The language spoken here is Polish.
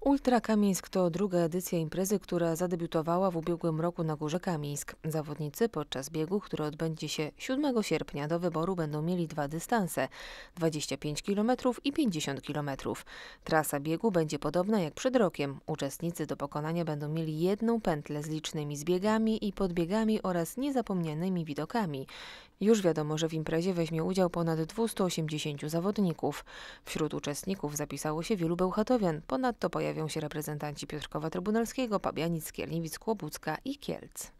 Ultra Kamieńsk to druga edycja imprezy, która zadebiutowała w ubiegłym roku na Górze Kamieńsk. Zawodnicy podczas biegu, który odbędzie się 7 sierpnia do wyboru będą mieli dwa dystanse 25 km i 50 km. Trasa biegu będzie podobna jak przed rokiem. Uczestnicy do pokonania będą mieli jedną pętlę z licznymi zbiegami i podbiegami oraz niezapomnianymi widokami. Już wiadomo, że w imprezie weźmie udział ponad 280 zawodników. Wśród uczestników zapisało się wielu Bełchatowian. Ponadto pojawią się reprezentanci Piotrkowa Trybunalskiego, Pabianic, Skierniewic, Kłobucka i Kielc.